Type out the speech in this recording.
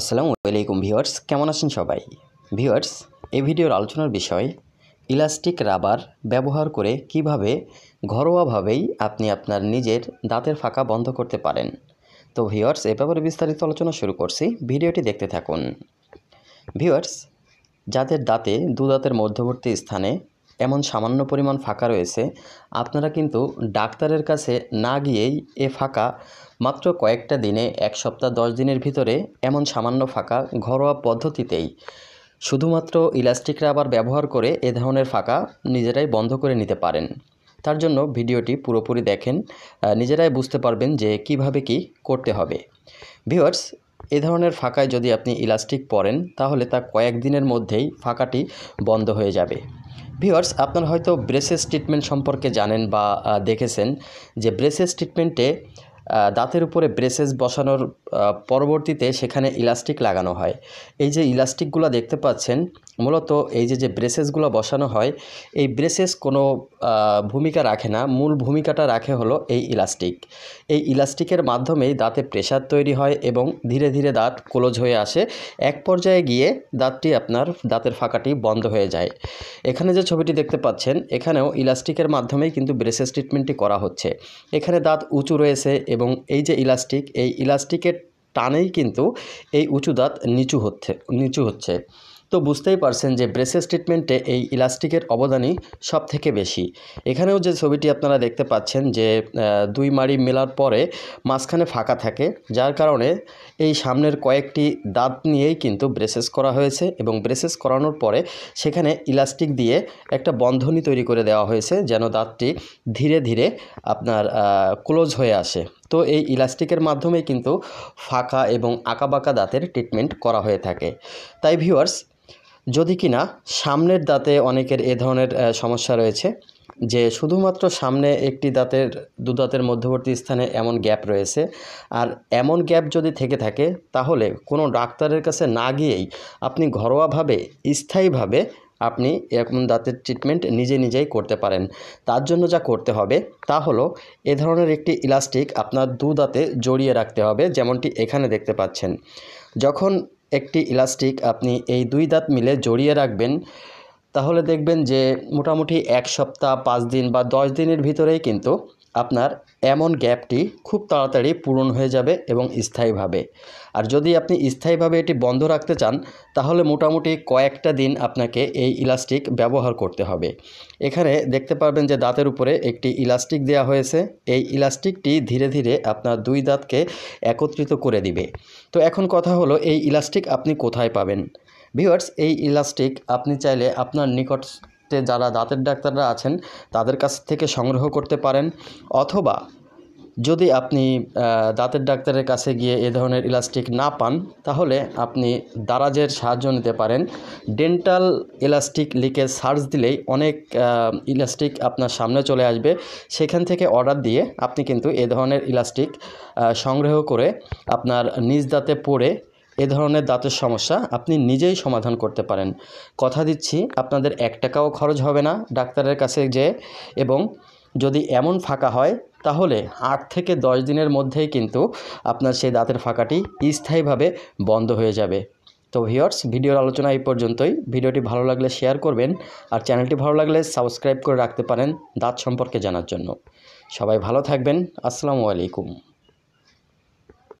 আসসালামু আলাইকুম ভিউয়ার্স কেমন আছেন সবাই ভিউয়ার্স এই ভিডিওর আলোচনার বিষয় ইলাস্টিক রাবার ব্যবহার করে কিভাবে ঘরোয়াভাবেই আপনি আপনার নিজের দাঁতের ফাঁকা বন্ধ করতে পারেন তো ভিউয়ার্স এ ব্যাপারে বিস্তারিত আলোচনা শুরু করছি ভিডিওটি দেখতে থাকুন ভিউয়ার্স যাদের দাঁতে দু দাঁতের মধ্যবর্তী স্থানে এমন সামান্য পরিমাণ ফাঁকা রয়েছে আপনারা কিন্তু ডাক্তারের কাছে না গিয়েই এ ফাঁকা মাত্র কয়েকটা দিনে এক সপ্তাহ দশ দিনের ভিতরে এমন সামান্য ফাঁকা ঘরোয়া পদ্ধতিতেই শুধুমাত্র ইলাস্টিক রাবার ব্যবহার করে এ ধরনের ফাঁকা নিজেরাই বন্ধ করে নিতে পারেন তার জন্য ভিডিওটি পুরোপুরি দেখেন নিজেরাই বুঝতে পারবেন যে কিভাবে কি করতে হবে ভিউয়ার্স এ ধরনের ফাঁকায় যদি আপনি ইলাস্টিক পরেন তাহলে তা কয়েক দিনের মধ্যেই ফাঁকাটি বন্ধ হয়ে যাবে ভিওয়ার্স আপনারা হয়তো ব্রেসেস ট্রিটমেন্ট সম্পর্কে জানেন বা দেখেছেন যে ব্রেসেস ট্রিটমেন্টে দাঁতের উপরে ব্রেসেস বসানোর পরবর্তীতে সেখানে ইলাস্টিক লাগানো হয় এই যে ইলাস্টিকগুলো দেখতে পাচ্ছেন মূলত এই যে যে ব্রেসেসগুলো বসানো হয় এই ব্রেসেস কোনো ভূমিকা রাখে না মূল ভূমিকাটা রাখে হলো এই ইলাস্টিক এই ইলাস্টিকের মাধ্যমেই দাঁতে প্রেশার তৈরি হয় এবং ধীরে ধীরে দাঁত ক্লোজ হয়ে আসে এক পর্যায়ে গিয়ে দাঁতটি আপনার দাঁতের ফাঁকাটি বন্ধ হয়ে যায় এখানে যে ছবিটি দেখতে পাচ্ছেন এখানেও ইলাস্টিকের মাধ্যমেই কিন্তু ব্রেসেস ট্রিটমেন্টটি করা হচ্ছে এখানে দাঁত উঁচু রয়েছে এবং এই যে ইলাস্টিক এই ইলাস্টিকের টানেই কিন্তু এই উঁচু দাঁত নিচু হচ্ছে নিচু হচ্ছে তো বুঝতেই পারছেন যে ব্রেসেস ট্রিটমেন্টে এই ইলাস্টিকের অবদানই সব থেকে বেশি এখানেও যে ছবিটি আপনারা দেখতে পাচ্ছেন যে দুই মাড়ি মেলার পরে মাঝখানে ফাঁকা থাকে যার কারণে এই সামনের কয়েকটি দাঁত নিয়েই কিন্তু ব্রেসেস করা হয়েছে এবং ব্রেসেস করানোর পরে সেখানে ইলাস্টিক দিয়ে একটা বন্ধনী তৈরি করে দেওয়া হয়েছে যেন দাঁতটি ধীরে ধীরে আপনার ক্লোজ হয়ে আসে তো এই ইলাস্টিকের মাধ্যমে কিন্তু ফাঁকা এবং আঁকাবাঁকা দাঁতের ট্রিটমেন্ট করা হয়ে থাকে তাই ভিউয়ার্স যদি কিনা সামনের দাঁতে অনেকের এ ধরনের সমস্যা রয়েছে যে শুধুমাত্র সামনে একটি দাঁতের দু দাঁতের মধ্যবর্তী স্থানে এমন গ্যাপ রয়েছে আর এমন গ্যাপ যদি থেকে থাকে তাহলে কোনো ডাক্তারের কাছে না গিয়েই আপনি ঘরোয়াভাবে স্থায়ীভাবে আপনি এরকম দাঁতের ট্রিটমেন্ট নিজে নিজেই করতে পারেন তার জন্য যা করতে হবে তা হলো এ ধরনের একটি ইলাস্টিক আপনার দু দাঁতে জড়িয়ে রাখতে হবে যেমনটি এখানে দেখতে পাচ্ছেন যখন একটি ইলাস্টিক আপনি এই দুই দাঁত মিলে জড়িয়ে রাখবেন তাহলে দেখবেন যে মোটামুটি এক সপ্তাহ পাঁচ দিন বা দশ দিনের ভিতরেই কিন্তু আপনার এমন গ্যাপটি খুব তাড়াতাড়ি পূরণ হয়ে যাবে এবং স্থায়ীভাবে আর যদি আপনি স্থায়ীভাবে এটি বন্ধ রাখতে চান তাহলে মোটামুটি কয়েকটা দিন আপনাকে এই ইলাস্টিক ব্যবহার করতে হবে এখানে দেখতে পারবেন যে দাঁতের উপরে একটি ইলাস্টিক দেওয়া হয়েছে এই ইলাস্টিকটি ধীরে ধীরে আপনার দুই দাঁতকে একত্রিত করে দিবে তো এখন কথা হলো এই ইলাস্টিক আপনি কোথায় পাবেন ভিওয়ার্স এই ইলাস্টিক আপনি চাইলে আপনার নিকট তে যারা দাঁতের ডাক্তাররা আছেন তাদের কাছ থেকে সংগ্রহ করতে পারেন অথবা যদি আপনি দাঁতের ডাক্তারের কাছে গিয়ে এ ধরনের ইলাস্টিক না পান তাহলে আপনি দারাজের সাহায্য নিতে পারেন ডেন্টাল ইলাস্টিক লিকেজ সার্চ দিলেই অনেক ইলাস্টিক আপনার সামনে চলে আসবে সেখান থেকে অর্ডার দিয়ে আপনি কিন্তু এ ধরনের ইলাস্টিক সংগ্রহ করে আপনার নিজ দাঁতে পড়ে এ ধরনের দাঁতের সমস্যা আপনি নিজেই সমাধান করতে পারেন কথা দিচ্ছি আপনাদের এক টাকাও খরচ হবে না ডাক্তারের কাছে যে এবং যদি এমন ফাঁকা হয় তাহলে আট থেকে দশ দিনের মধ্যেই কিন্তু আপনার সেই দাঁতের ফাঁকাটি স্থায়ীভাবে বন্ধ হয়ে যাবে তো ভিওর্স ভিডিওর আলোচনা এই পর্যন্তই ভিডিওটি ভালো লাগলে শেয়ার করবেন আর চ্যানেলটি ভালো লাগলে সাবস্ক্রাইব করে রাখতে পারেন দাঁত সম্পর্কে জানার জন্য সবাই ভালো থাকবেন আসসালামু আলাইকুম